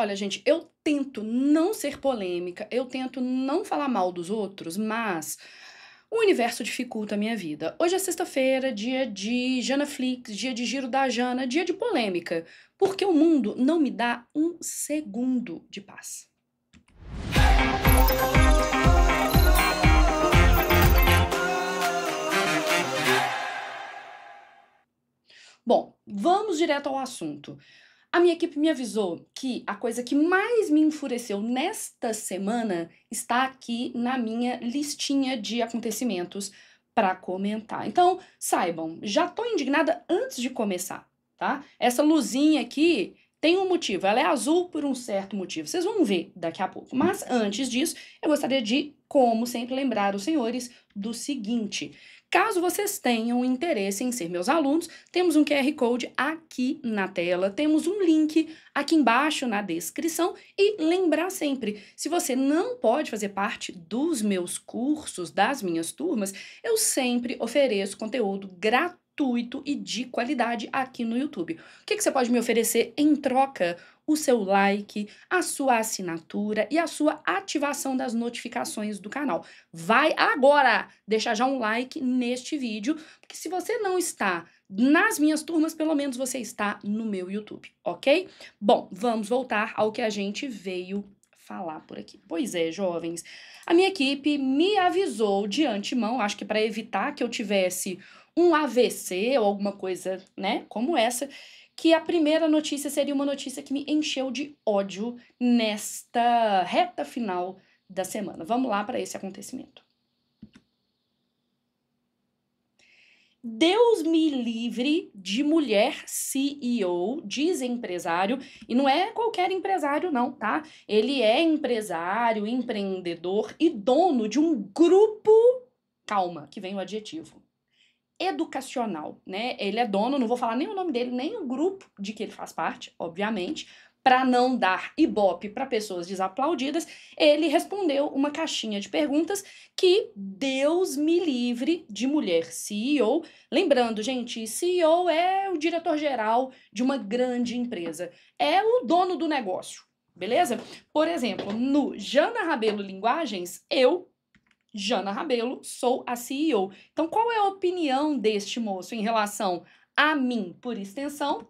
Olha, gente, eu tento não ser polêmica, eu tento não falar mal dos outros, mas o universo dificulta a minha vida. Hoje é sexta-feira, dia de Jana Flix, dia de giro da Jana, dia de polêmica, porque o mundo não me dá um segundo de paz. Bom, vamos direto ao assunto. A minha equipe me avisou que a coisa que mais me enfureceu nesta semana está aqui na minha listinha de acontecimentos para comentar. Então, saibam, já estou indignada antes de começar, tá? Essa luzinha aqui tem um motivo, ela é azul por um certo motivo. Vocês vão ver daqui a pouco. Mas antes disso, eu gostaria de, como sempre, lembrar os senhores do seguinte: Caso vocês tenham interesse em ser meus alunos, temos um QR Code aqui na tela, temos um link aqui embaixo na descrição e lembrar sempre, se você não pode fazer parte dos meus cursos, das minhas turmas, eu sempre ofereço conteúdo gratuito gratuito e de qualidade aqui no YouTube. O que, que você pode me oferecer em troca? O seu like, a sua assinatura e a sua ativação das notificações do canal. Vai agora deixar já um like neste vídeo, porque se você não está nas minhas turmas, pelo menos você está no meu YouTube, ok? Bom, vamos voltar ao que a gente veio falar por aqui. Pois é, jovens. A minha equipe me avisou de antemão, acho que para evitar que eu tivesse um AVC ou alguma coisa, né, como essa, que a primeira notícia seria uma notícia que me encheu de ódio nesta reta final da semana. Vamos lá para esse acontecimento. Deus me livre de mulher CEO, diz empresário, e não é qualquer empresário, não, tá? Ele é empresário, empreendedor e dono de um grupo. Calma, que vem o adjetivo educacional, né? Ele é dono, não vou falar nem o nome dele, nem o grupo de que ele faz parte, obviamente, para não dar ibope para pessoas desaplaudidas, ele respondeu uma caixinha de perguntas que Deus me livre de mulher CEO. Lembrando, gente, CEO é o diretor-geral de uma grande empresa, é o dono do negócio. Beleza? Por exemplo, no Jana Rabelo Linguagens, eu Jana Rabelo, sou a CEO. Então, qual é a opinião deste moço em relação a mim, por extensão?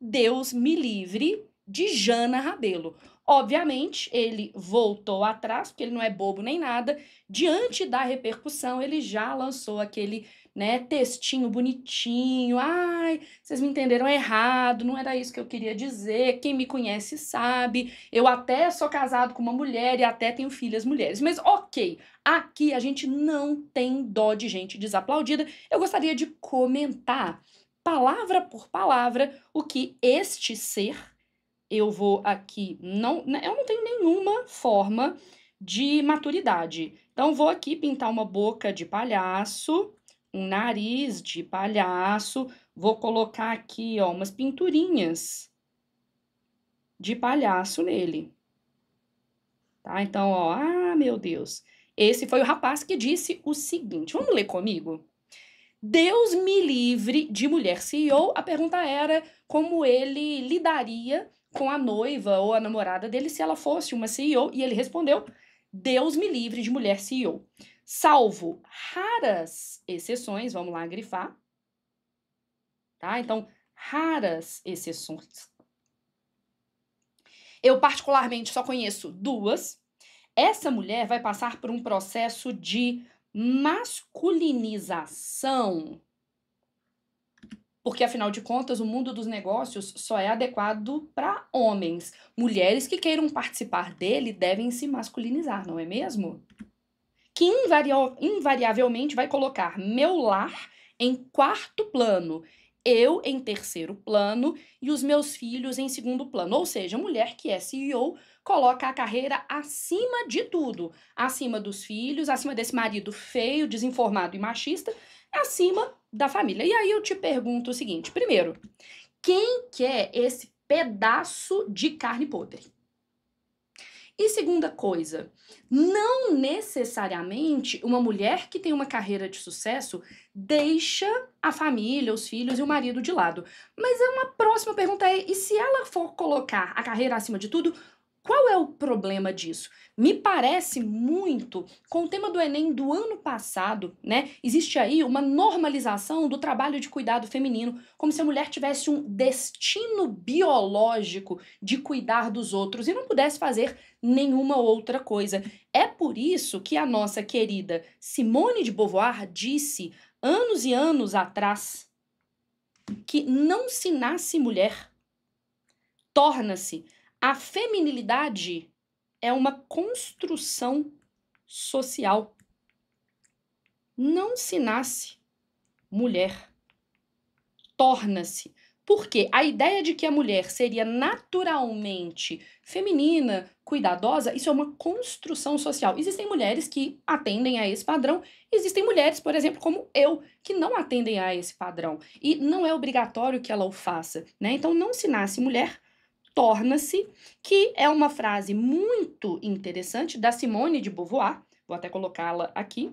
Deus me livre de Jana Rabelo. Obviamente, ele voltou atrás, porque ele não é bobo nem nada. Diante da repercussão, ele já lançou aquele né? Textinho bonitinho. Ai, vocês me entenderam errado, não era isso que eu queria dizer. Quem me conhece sabe. Eu até sou casado com uma mulher e até tenho filhas mulheres. Mas ok, aqui a gente não tem dó de gente desaplaudida. Eu gostaria de comentar palavra por palavra o que este ser eu vou aqui não né, eu não tenho nenhuma forma de maturidade então vou aqui pintar uma boca de palhaço um nariz de palhaço, vou colocar aqui, ó, umas pinturinhas de palhaço nele. Tá? Então, ó, ah, meu Deus. Esse foi o rapaz que disse o seguinte, vamos ler comigo? Deus me livre de mulher CEO. A pergunta era como ele lidaria com a noiva ou a namorada dele se ela fosse uma CEO, e ele respondeu: Deus me livre de mulher CEO salvo raras exceções, vamos lá grifar. Tá? Então, raras exceções. Eu, particularmente, só conheço duas. Essa mulher vai passar por um processo de masculinização. Porque, afinal de contas, o mundo dos negócios só é adequado para homens. Mulheres que queiram participar dele devem se masculinizar, não é mesmo? que invariavelmente vai colocar meu lar em quarto plano, eu em terceiro plano e os meus filhos em segundo plano. Ou seja, a mulher que é CEO coloca a carreira acima de tudo, acima dos filhos, acima desse marido feio, desinformado e machista, acima da família. E aí eu te pergunto o seguinte: primeiro, quem quer é esse pedaço de carne podre? E segunda coisa, não necessariamente uma mulher que tem uma carreira de sucesso deixa a família, os filhos e o marido de lado. Mas é uma próxima pergunta é: e se ela for colocar a carreira acima de tudo, qual é o problema disso? Me parece muito com o tema do Enem do ano passado, né? Existe aí uma normalização do trabalho de cuidado feminino, como se a mulher tivesse um destino biológico de cuidar dos outros e não pudesse fazer nenhuma outra coisa. É por isso que a nossa querida Simone de Beauvoir disse anos e anos atrás que não se nasce mulher, torna-se a feminilidade é uma construção social. Não se nasce mulher. Torna-se. Porque a ideia de que a mulher seria naturalmente feminina, cuidadosa, isso é uma construção social. Existem mulheres que atendem a esse padrão, existem mulheres, por exemplo, como eu, que não atendem a esse padrão. E não é obrigatório que ela o faça, né? Então não se nasce mulher, torna-se, que é uma frase muito interessante da Simone de Beauvoir, vou até colocá-la aqui.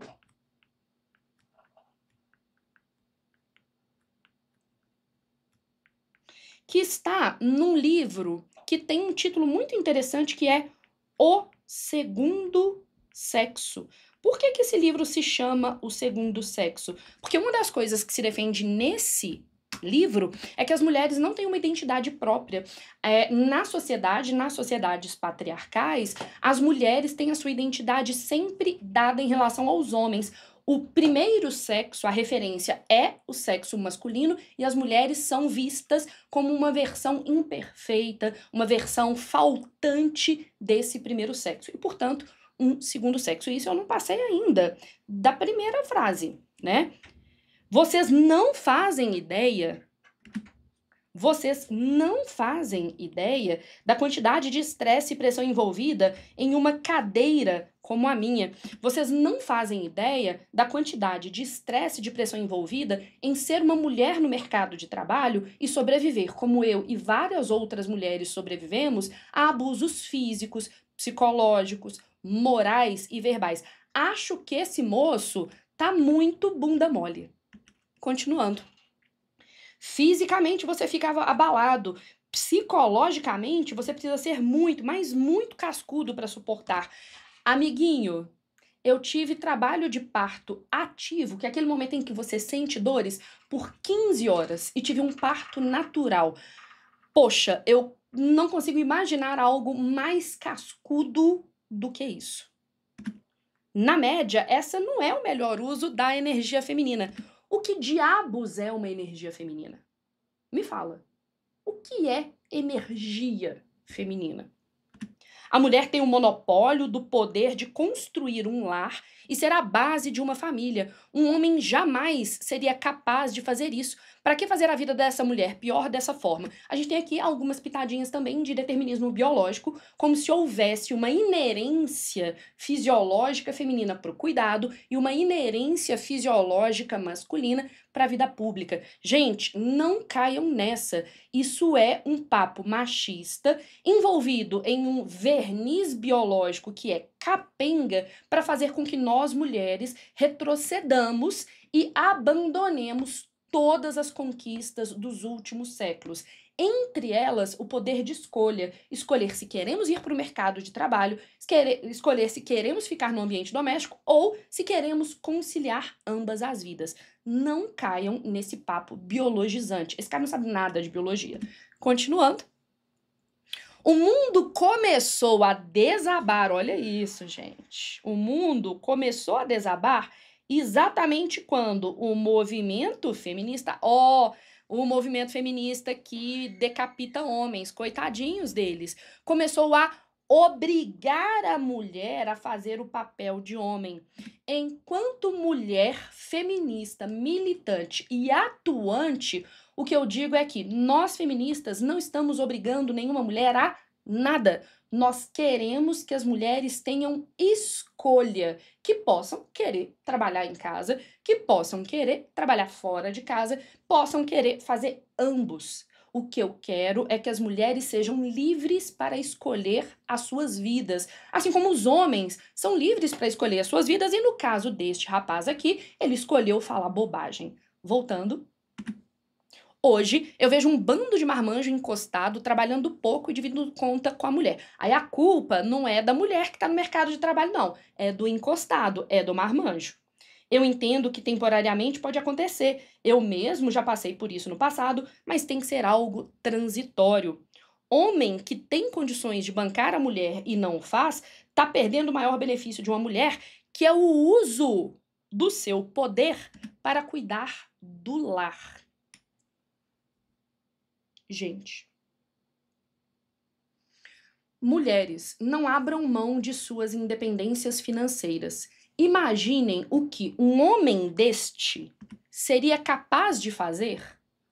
Que está num livro que tem um título muito interessante que é O Segundo Sexo. Por que, que esse livro se chama O Segundo Sexo? Porque uma das coisas que se defende nesse livro é que as mulheres não têm uma identidade própria. É, na sociedade, nas sociedades patriarcais, as mulheres têm a sua identidade sempre dada em relação aos homens. O primeiro sexo, a referência é o sexo masculino e as mulheres são vistas como uma versão imperfeita, uma versão faltante desse primeiro sexo e, portanto, um segundo sexo. Isso eu não passei ainda da primeira frase, né? Vocês não fazem ideia. Vocês não fazem ideia da quantidade de estresse e pressão envolvida em uma cadeira como a minha. Vocês não fazem ideia da quantidade de estresse e de pressão envolvida em ser uma mulher no mercado de trabalho e sobreviver, como eu e várias outras mulheres sobrevivemos, a abusos físicos, psicológicos, morais e verbais. Acho que esse moço tá muito bunda mole. Continuando. Fisicamente você ficava abalado, psicologicamente você precisa ser muito, mas muito cascudo para suportar. Amiguinho, eu tive trabalho de parto ativo, que é aquele momento em que você sente dores, por 15 horas e tive um parto natural. Poxa, eu não consigo imaginar algo mais cascudo do que isso. Na média, essa não é o melhor uso da energia feminina. O que diabos é uma energia feminina? Me fala. O que é energia feminina? A mulher tem o um monopólio do poder de construir um lar e ser a base de uma família. Um homem jamais seria capaz de fazer isso. Para que fazer a vida dessa mulher pior dessa forma? A gente tem aqui algumas pitadinhas também de determinismo biológico, como se houvesse uma inerência fisiológica feminina para o cuidado e uma inerência fisiológica masculina para a vida pública. Gente, não caiam nessa. Isso é um papo machista envolvido em um verniz biológico que é capenga para fazer com que nós mulheres retrocedamos e abandonemos todas as conquistas dos últimos séculos. Entre elas, o poder de escolha, escolher se queremos ir para o mercado de trabalho, escolher se queremos ficar no ambiente doméstico ou se queremos conciliar ambas as vidas. Não caiam nesse papo biologizante. Esse cara não sabe nada de biologia. Continuando, o mundo começou a desabar, olha isso, gente. O mundo começou a desabar exatamente quando o movimento feminista, ó, oh, o movimento feminista que decapita homens, coitadinhos deles, começou a obrigar a mulher a fazer o papel de homem. Enquanto mulher feminista, militante e atuante, o que eu digo é que nós feministas não estamos obrigando nenhuma mulher a nada. Nós queremos que as mulheres tenham escolha, que possam querer trabalhar em casa, que possam querer trabalhar fora de casa, possam querer fazer ambos. O que eu quero é que as mulheres sejam livres para escolher as suas vidas, assim como os homens são livres para escolher as suas vidas, e no caso deste rapaz aqui, ele escolheu falar bobagem. Voltando Hoje, eu vejo um bando de marmanjo encostado, trabalhando pouco e dividindo conta com a mulher. Aí a culpa não é da mulher que está no mercado de trabalho, não. É do encostado, é do marmanjo. Eu entendo que temporariamente pode acontecer. Eu mesmo já passei por isso no passado, mas tem que ser algo transitório. Homem que tem condições de bancar a mulher e não o faz, está perdendo o maior benefício de uma mulher, que é o uso do seu poder para cuidar do lar gente. Mulheres, não abram mão de suas independências financeiras. Imaginem o que um homem deste seria capaz de fazer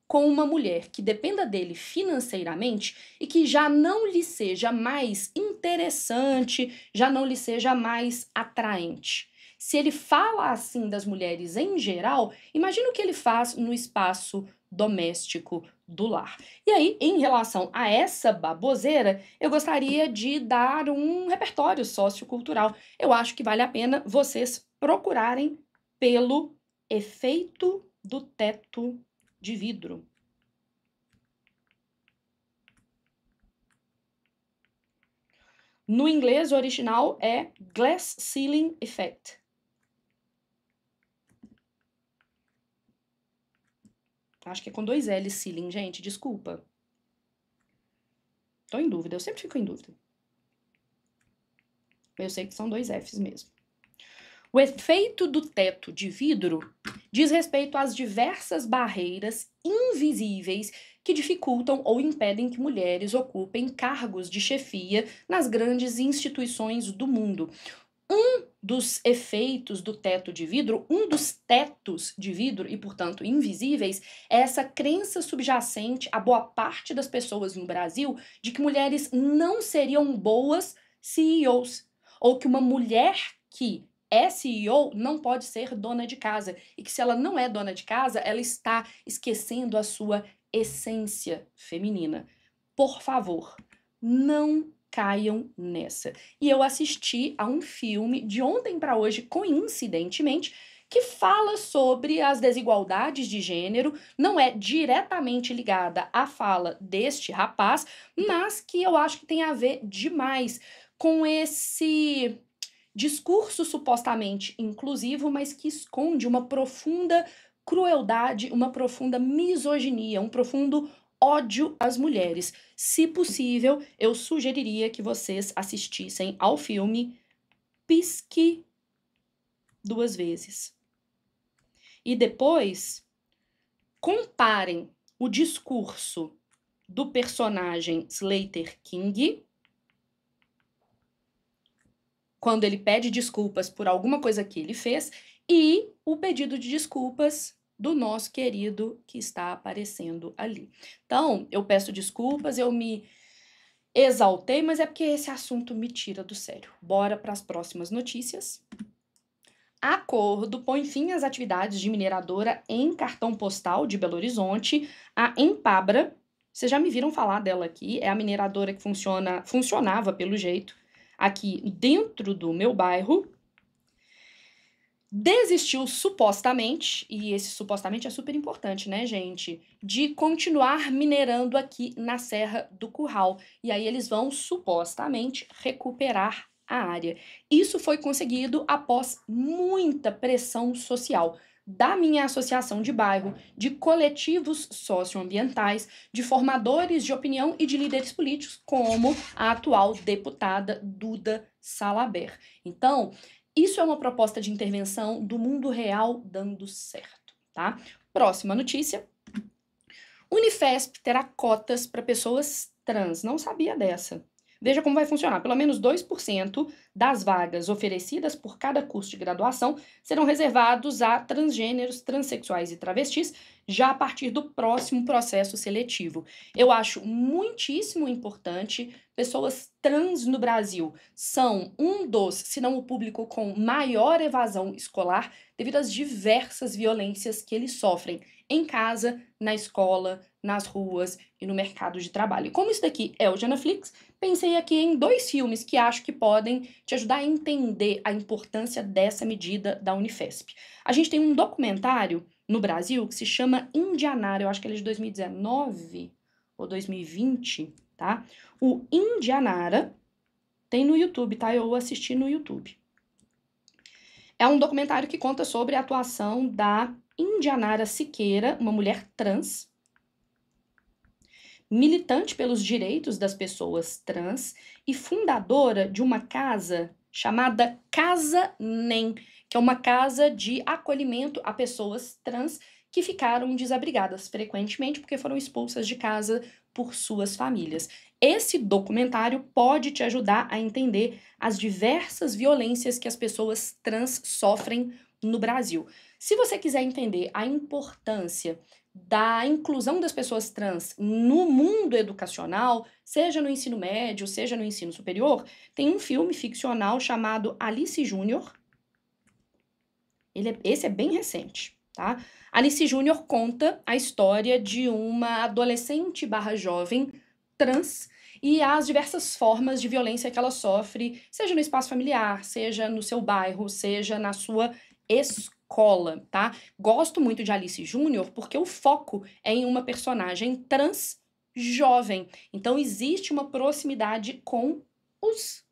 com uma mulher que dependa dele financeiramente e que já não lhe seja mais interessante, já não lhe seja mais atraente se ele fala assim das mulheres em geral, imagina o que ele faz no espaço doméstico do lar. E aí, em relação a essa baboseira, eu gostaria de dar um repertório sociocultural. Eu acho que vale a pena vocês procurarem pelo efeito do teto de vidro. No inglês, o original é Glass Ceiling Effect. Acho que é com dois L, ceiling, gente, desculpa. Tô em dúvida, eu sempre fico em dúvida. Eu sei que são dois Fs mesmo. O efeito do teto de vidro diz respeito às diversas barreiras invisíveis que dificultam ou impedem que mulheres ocupem cargos de chefia nas grandes instituições do mundo. Um dos efeitos do teto de vidro, um dos tetos de vidro e, portanto, invisíveis, é essa crença subjacente a boa parte das pessoas no Brasil de que mulheres não seriam boas CEOs, ou que uma mulher que é CEO não pode ser dona de casa, e que se ela não é dona de casa, ela está esquecendo a sua essência feminina. Por favor, não caiam nessa. E eu assisti a um filme de ontem para hoje, coincidentemente, que fala sobre as desigualdades de gênero, não é diretamente ligada à fala deste rapaz, mas que eu acho que tem a ver demais com esse discurso supostamente inclusivo, mas que esconde uma profunda crueldade, uma profunda misoginia, um profundo ódio às mulheres. Se possível, eu sugeriria que vocês assistissem ao filme Pisque duas vezes. E depois comparem o discurso do personagem Slater King quando ele pede desculpas por alguma coisa que ele fez e o pedido de desculpas do nosso querido que está aparecendo ali. Então, eu peço desculpas, eu me exaltei, mas é porque esse assunto me tira do sério. Bora para as próximas notícias. Acordo põe fim às atividades de mineradora em cartão postal de Belo Horizonte, a Empabra. Vocês já me viram falar dela aqui, é a mineradora que funciona, funcionava pelo jeito aqui dentro do meu bairro desistiu supostamente, e esse supostamente é super importante, né, gente, de continuar minerando aqui na Serra do Curral. E aí eles vão supostamente recuperar a área. Isso foi conseguido após muita pressão social da minha associação de bairro, de coletivos socioambientais, de formadores de opinião e de líderes políticos, como a atual deputada Duda Salaber. Então, isso é uma proposta de intervenção do mundo real dando certo, tá? Próxima notícia. Unifesp terá cotas para pessoas trans. Não sabia dessa. Veja como vai funcionar. Pelo menos 2% das vagas oferecidas por cada curso de graduação serão reservados a transgêneros, transexuais e travestis, já a partir do próximo processo seletivo. Eu acho muitíssimo importante. Pessoas trans no Brasil são um dos, se não o público com maior evasão escolar, devido às diversas violências que eles sofrem em casa, na escola, nas ruas e no mercado de trabalho. E como isso daqui é o Genaflix, pensei aqui em dois filmes que acho que podem te ajudar a entender a importância dessa medida da Unifesp. A gente tem um documentário no Brasil que se chama Indianara. eu acho que ele é de 2019 ou 2020, tá? O Indianara tem no YouTube, tá? Eu assisti no YouTube. É um documentário que conta sobre a atuação da Indianara Siqueira, uma mulher trans, militante pelos direitos das pessoas trans e fundadora de uma casa chamada Casa Nem, que é uma casa de acolhimento a pessoas trans que ficaram desabrigadas frequentemente porque foram expulsas de casa por suas famílias. Esse documentário pode te ajudar a entender as diversas violências que as pessoas trans sofrem no Brasil. Se você quiser entender a importância da inclusão das pessoas trans no mundo educacional, seja no ensino médio, seja no ensino superior, tem um filme ficcional chamado Alice Júnior. É, esse é bem recente, tá? Alice Júnior conta a história de uma adolescente barra jovem trans e as diversas formas de violência que ela sofre, seja no espaço familiar, seja no seu bairro, seja na sua escola cola, tá? Gosto muito de Alice Júnior porque o foco é em uma personagem trans jovem. Então existe uma proximidade com os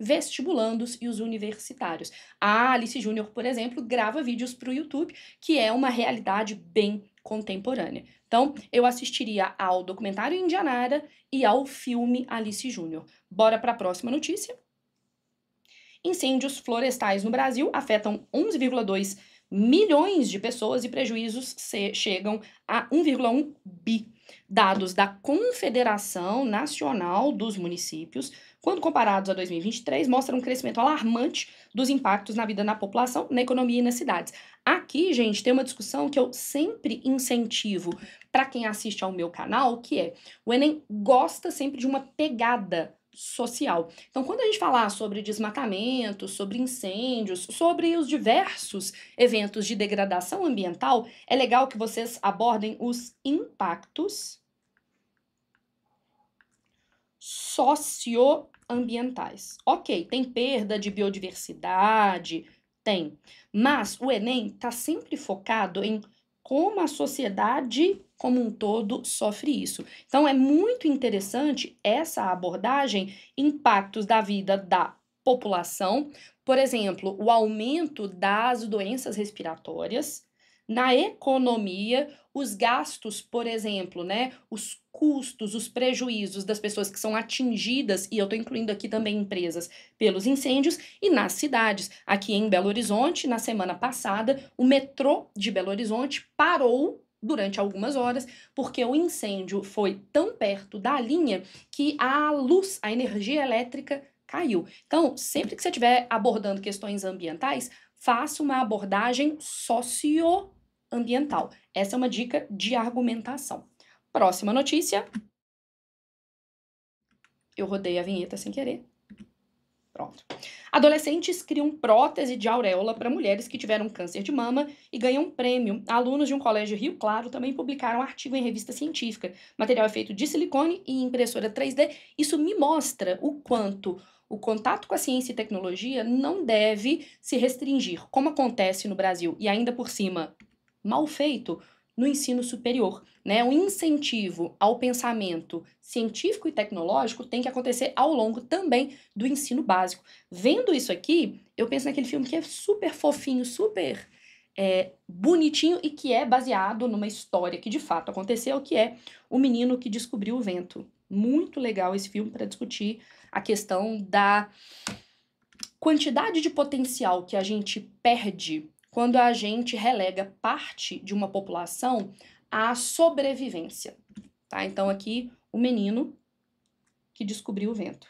vestibulandos e os universitários. A Alice Júnior, por exemplo, grava vídeos para o YouTube, que é uma realidade bem contemporânea. Então, eu assistiria ao documentário Indianara e ao filme Alice Júnior. Bora para a próxima notícia. Incêndios florestais no Brasil afetam 11,2 milhões de pessoas e prejuízos chegam a 1,1 bi. Dados da Confederação Nacional dos Municípios, quando comparados a 2023, mostram um crescimento alarmante dos impactos na vida da população, na economia e nas cidades. Aqui, gente, tem uma discussão que eu sempre incentivo para quem assiste ao meu canal, que é o Enem gosta sempre de uma pegada social. Então, quando a gente falar sobre desmatamento, sobre incêndios, sobre os diversos eventos de degradação ambiental, é legal que vocês abordem os impactos socioambientais. Ok, tem perda de biodiversidade, tem, mas o Enem está sempre focado em como a sociedade como um todo sofre isso. Então é muito interessante essa abordagem, impactos da vida da população, por exemplo, o aumento das doenças respiratórias, na economia, os gastos, por exemplo, né, os custos, os prejuízos das pessoas que são atingidas, e eu estou incluindo aqui também empresas, pelos incêndios, e nas cidades. Aqui em Belo Horizonte, na semana passada, o metrô de Belo Horizonte parou durante algumas horas, porque o incêndio foi tão perto da linha que a luz, a energia elétrica caiu. Então, sempre que você estiver abordando questões ambientais, faça uma abordagem socioambiental. Essa é uma dica de argumentação. Próxima notícia. Eu rodei a vinheta sem querer. Pronto. Adolescentes criam prótese de auréola para mulheres que tiveram câncer de mama e ganham um prêmio. Alunos de um colégio Rio Claro também publicaram um artigo em revista científica. material é feito de silicone e impressora 3D. Isso me mostra o quanto o contato com a ciência e tecnologia não deve se restringir, como acontece no Brasil, e ainda por cima, mal feito, no ensino superior. Né? O incentivo ao pensamento científico e tecnológico tem que acontecer ao longo também do ensino básico. Vendo isso aqui, eu penso naquele filme que é super fofinho, super é, bonitinho e que é baseado numa história que de fato aconteceu, que é O Menino que Descobriu o Vento. Muito legal esse filme para discutir a questão da quantidade de potencial que a gente perde quando a gente relega parte de uma população à sobrevivência. Tá? Então, aqui o menino que descobriu o vento.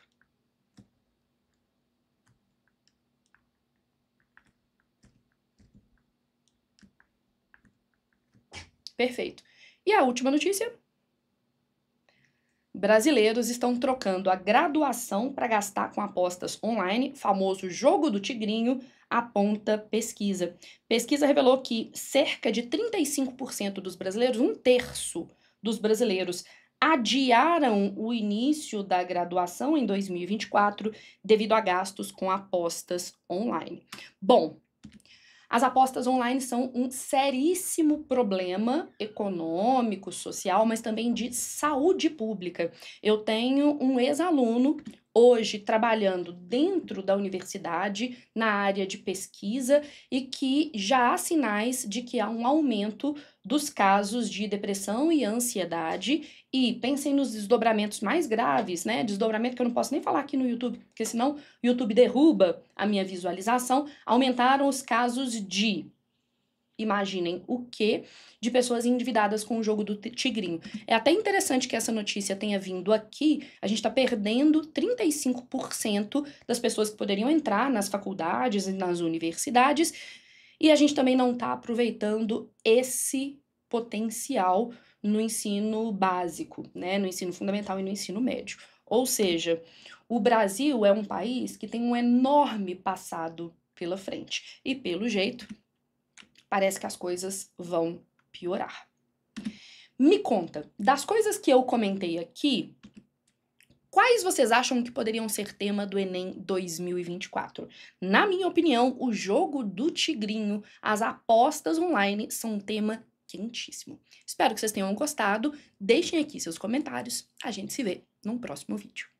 Perfeito. E a última notícia Brasileiros estão trocando a graduação para gastar com apostas online, famoso jogo do tigrinho, aponta pesquisa. Pesquisa revelou que cerca de 35% dos brasileiros, um terço dos brasileiros, adiaram o início da graduação em 2024 devido a gastos com apostas online. Bom, as apostas online são um seríssimo problema econômico, social, mas também de saúde pública. Eu tenho um ex-aluno, hoje trabalhando dentro da universidade, na área de pesquisa, e que já há sinais de que há um aumento dos casos de depressão e ansiedade. E pensem nos desdobramentos mais graves, né? Desdobramento que eu não posso nem falar aqui no YouTube, porque senão o YouTube derruba a minha visualização. Aumentaram os casos de imaginem o que, de pessoas endividadas com o jogo do Tigrinho. É até interessante que essa notícia tenha vindo aqui. A gente está perdendo 35% das pessoas que poderiam entrar nas faculdades e nas universidades, e a gente também não está aproveitando esse potencial no ensino básico, né? no ensino fundamental e no ensino médio. Ou seja, o Brasil é um país que tem um enorme passado pela frente. E pelo jeito, parece que as coisas vão piorar. Me conta, das coisas que eu comentei aqui, quais vocês acham que poderiam ser tema do Enem 2024? Na minha opinião, o jogo do Tigrinho, as apostas online, são um tema quentíssimo. Espero que vocês tenham gostado. Deixem aqui seus comentários. A gente se vê num próximo vídeo.